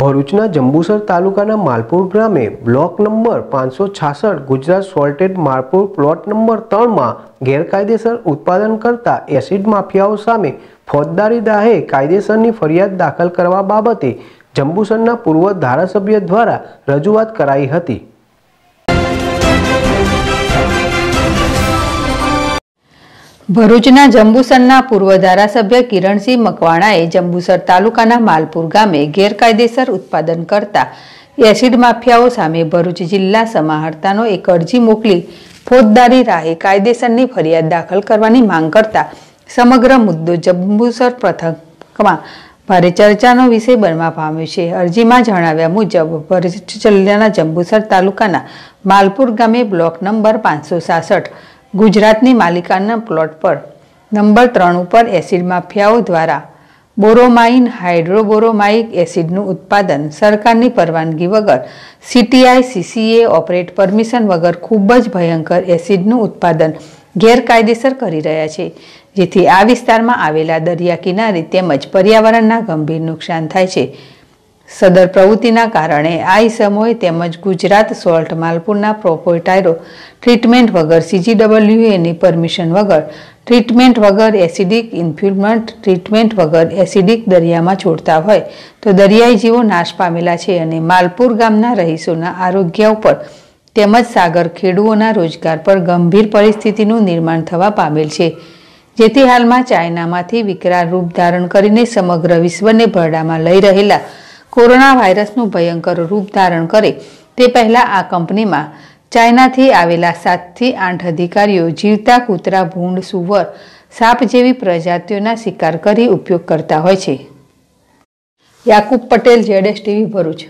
ભરૂચના જંબુસર તાલુકાના Malpur ગ્રામે block number પાંચસો છાસઠ Gujarat salted Malpur plot number ત્રણમાં ગેરકાયદેસર ઉત્પાદન કરતા એસિડ માફિયાઓ સામે ફોજદારી દાહે કાયદેસરની ફરિયાદ દાખલ કરવા બાબતે જંબુસરના પૂર્વ ધારાસભ્ય દ્વારા રજૂઆત કરાઈ હતી ભરૂચના જંબુસરના પૂર્વ ધારાસભ્ય કિરણસિંહ મકવાણાએ જંબુસર તાલુકાના માલપુર ગામે ગેરકાયદેસર ઉત્પાદન કરતા એસિડ માફિયાઓ સામે ભરૂચ જિલ્લા સમાહર્તાનો એક અરજી મોકલી ફોજદારી રાહે કાયદેસરની ફરિયાદ દાખલ કરવાની માંગ કરતા સમગ્ર મુદ્દો જંબુસર પ્રથમમાં ભારે ચર્ચાનો વિષય બનવા પામ્યો છે અરજીમાં જણાવ્યા મુજબ ભરૂચ જિલ્લાના જંબુસર તાલુકાના માલપુર ગામે બ્લોક નંબર પાંચસો સાસઠ ગુજરાતની માલિકાના પ્લોટ પર નંબર ત્રણ ઉપર એસિડ માફિયાઓ દ્વારા બોરોમાઇન હાઇડ્રોબોરોમાઇક એસિડનું ઉત્પાદન સરકારની પરવાનગી વગર સીટીઆઈ સીસીએ ઓપરેટ પરમિશન વગર ખૂબ જ ભયંકર એસિડનું ઉત્પાદન ગેરકાયદેસર કરી રહ્યા છે જેથી આ વિસ્તારમાં આવેલા દરિયા કિનારે તેમજ પર્યાવરણના ગંભીર નુકસાન થાય છે સદર પ્રવૃત્તિના કારણે આ ઇસમોએ તેમજ ગુજરાત સોલ્ટ માલપુરના પ્રોપોટાયરો ટ્રીટમેન્ટ વગર સીજીડબલ્યુએની પરમિશન વગર ટ્રીટમેન્ટ વગર એસિડિક ઇન્ફ્યુલમેન્ટ ટ્રીટમેન્ટ વગર એસિડિક દરિયામાં છોડતા હોય તો દરિયાઈ જીવો નાશ પામેલા છે અને માલપુર ગામના રહીશોના આરોગ્ય ઉપર તેમજ સાગર ખેડુઓના રોજગાર પર ગંભીર પરિસ્થિતિનું નિર્માણ થવા પામેલ છે જેથી હાલમાં ચાઇનામાંથી વિકરાળ રૂપ ધારણ કરીને સમગ્ર વિશ્વને ભરડામાં લઈ રહેલા કોરોના વાયરસનું ભયંકર રૂપ ધારણ કરે તે પહેલાં આ કંપનીમાં ચાઇનાથી આવેલા સાતથી આઠ અધિકારીઓ જીવતા કૂતરા ભૂંડ સુવર સાપ જેવી પ્રજાતિઓના શિકાર કરી ઉપયોગ કરતા હોય છે યાકુબ પટેલ જેડેસ ટીવી ભરૂચ